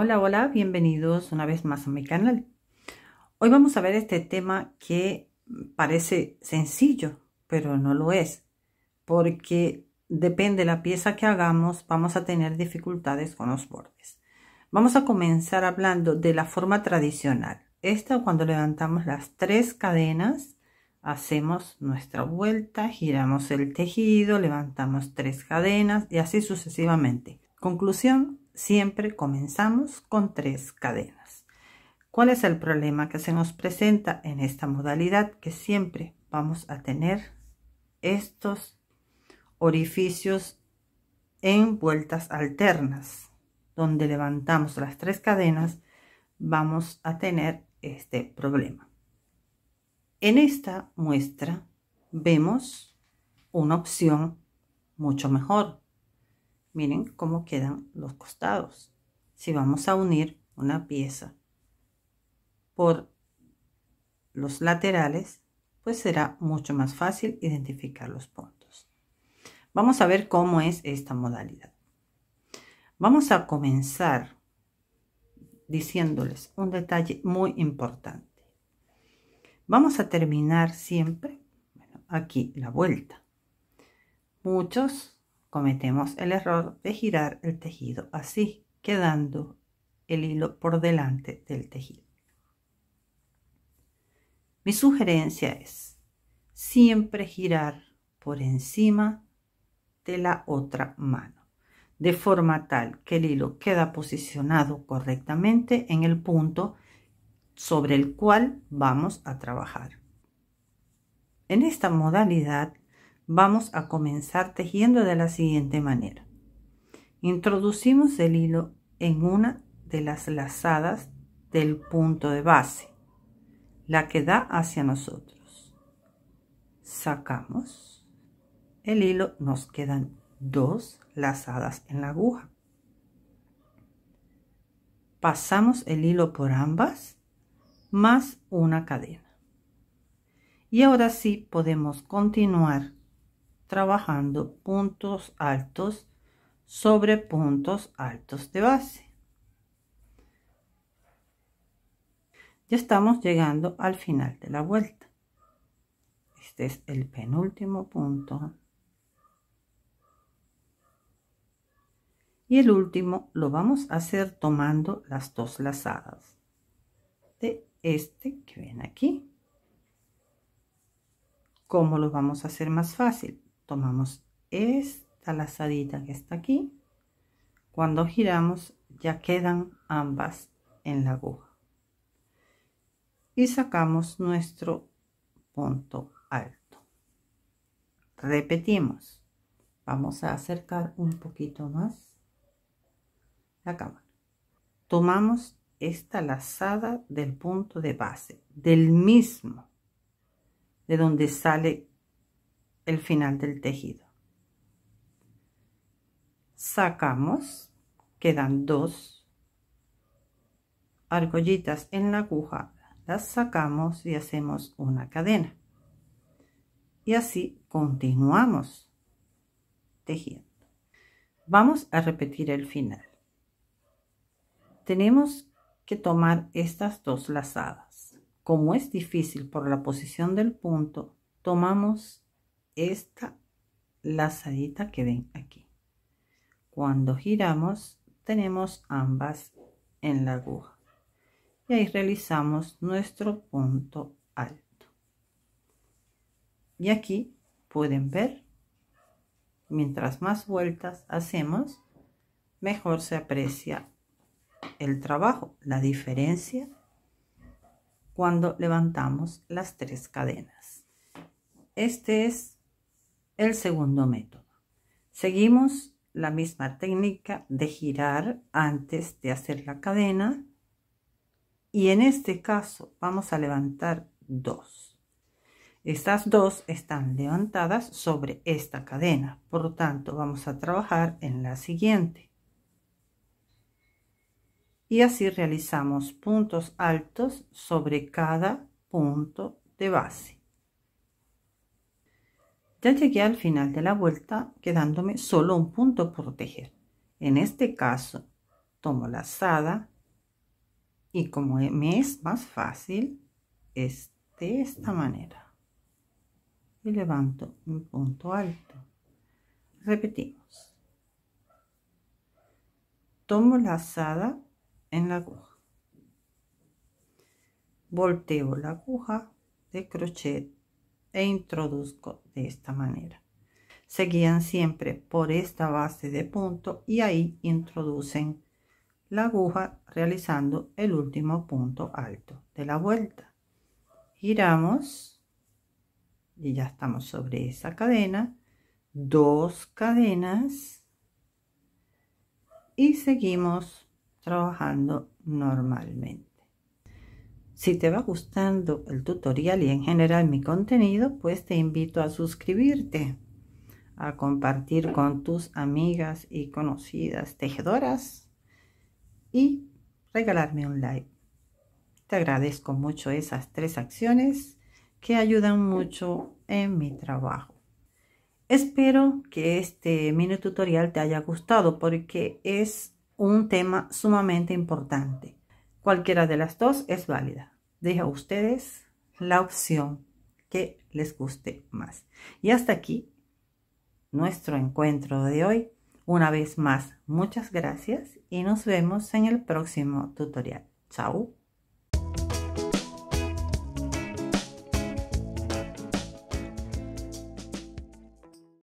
Hola, hola, bienvenidos una vez más a mi canal. Hoy vamos a ver este tema que parece sencillo, pero no lo es, porque depende de la pieza que hagamos, vamos a tener dificultades con los bordes. Vamos a comenzar hablando de la forma tradicional. Esta cuando levantamos las tres cadenas, hacemos nuestra vuelta, giramos el tejido, levantamos tres cadenas y así sucesivamente. Conclusión, siempre comenzamos con tres cadenas. ¿Cuál es el problema que se nos presenta en esta modalidad? Que siempre vamos a tener estos orificios en vueltas alternas, donde levantamos las tres cadenas, vamos a tener este problema. En esta muestra vemos una opción mucho mejor, Miren cómo quedan los costados. Si vamos a unir una pieza por los laterales, pues será mucho más fácil identificar los puntos. Vamos a ver cómo es esta modalidad. Vamos a comenzar diciéndoles un detalle muy importante. Vamos a terminar siempre aquí la vuelta. Muchos cometemos el error de girar el tejido así, quedando el hilo por delante del tejido. Mi sugerencia es siempre girar por encima de la otra mano, de forma tal que el hilo queda posicionado correctamente en el punto sobre el cual vamos a trabajar. En esta modalidad Vamos a comenzar tejiendo de la siguiente manera. Introducimos el hilo en una de las lazadas del punto de base, la que da hacia nosotros. Sacamos el hilo, nos quedan dos lazadas en la aguja. Pasamos el hilo por ambas, más una cadena. Y ahora sí podemos continuar trabajando puntos altos sobre puntos altos de base. Ya estamos llegando al final de la vuelta. Este es el penúltimo punto. Y el último lo vamos a hacer tomando las dos lazadas de este que ven aquí. ¿Cómo lo vamos a hacer más fácil? tomamos esta lazadita que está aquí. Cuando giramos ya quedan ambas en la aguja. Y sacamos nuestro punto alto. Repetimos. Vamos a acercar un poquito más la cámara. Tomamos esta lazada del punto de base, del mismo, de donde sale el final del tejido. Sacamos, quedan dos argollitas en la aguja, las sacamos y hacemos una cadena. Y así continuamos tejiendo. Vamos a repetir el final. Tenemos que tomar estas dos lazadas. Como es difícil por la posición del punto, tomamos esta lazadita que ven aquí. Cuando giramos tenemos ambas en la aguja y ahí realizamos nuestro punto alto. Y aquí pueden ver, mientras más vueltas hacemos, mejor se aprecia el trabajo, la diferencia cuando levantamos las tres cadenas. Este es el segundo método. Seguimos la misma técnica de girar antes de hacer la cadena y en este caso vamos a levantar dos. Estas dos están levantadas sobre esta cadena, por lo tanto vamos a trabajar en la siguiente. Y así realizamos puntos altos sobre cada punto de base. Ya llegué al final de la vuelta quedándome solo un punto por tejer. En este caso, tomo la lazada y como me es más fácil, es de esta manera. Y levanto un punto alto. Repetimos. Tomo la lazada en la aguja. Volteo la aguja de crochet e introduzco de esta manera. seguían siempre por esta base de punto y ahí introducen la aguja realizando el último punto alto de la vuelta. Giramos y ya estamos sobre esa cadena, dos cadenas y seguimos trabajando normalmente. Si te va gustando el tutorial y en general mi contenido, pues te invito a suscribirte, a compartir con tus amigas y conocidas tejedoras y regalarme un like. Te agradezco mucho esas tres acciones que ayudan mucho en mi trabajo. Espero que este mini tutorial te haya gustado porque es un tema sumamente importante Cualquiera de las dos es válida. Deja a ustedes la opción que les guste más. Y hasta aquí nuestro encuentro de hoy. Una vez más, muchas gracias y nos vemos en el próximo tutorial. Chao.